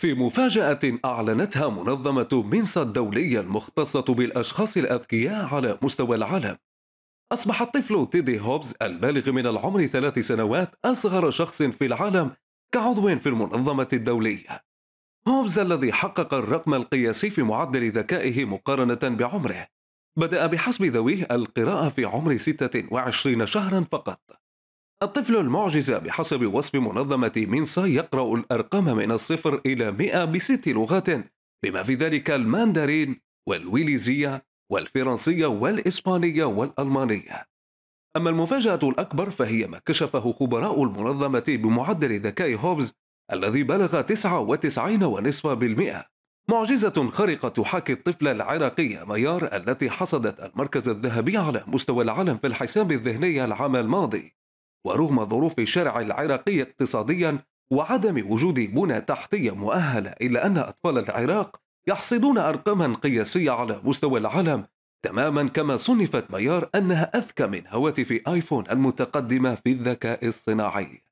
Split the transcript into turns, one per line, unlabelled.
في مفاجأة أعلنتها منظمة مينسا الدولية المختصة بالأشخاص الأذكياء على مستوى العالم أصبح الطفل تيدي هوبز البالغ من العمر ثلاث سنوات أصغر شخص في العالم كعضو في المنظمة الدولية هوبز الذي حقق الرقم القياسي في معدل ذكائه مقارنة بعمره بدأ بحسب ذويه القراءة في عمر 26 شهرا فقط الطفل المعجزة بحسب وصف منظمة مينسا يقرأ الأرقام من الصفر إلى مئة بست لغات بما في ذلك الماندارين والويليزية والفرنسية والإسبانية والألمانية أما المفاجأة الأكبر فهي ما كشفه خبراء المنظمة بمعدل ذكاء هوبز الذي بلغ بالمئة معجزة خارقة تحاكي الطفلة العراقية ميار التي حصدت المركز الذهبي على مستوى العالم في الحساب الذهني العام الماضي ورغم ظروف الشارع العراقي اقتصاديا وعدم وجود بنى تحتية مؤهلة إلا أن أطفال العراق يحصدون أرقاما قياسية على مستوى العالم تماما كما صنفت ميار أنها أذكى من هواتف آيفون المتقدمة في الذكاء الصناعي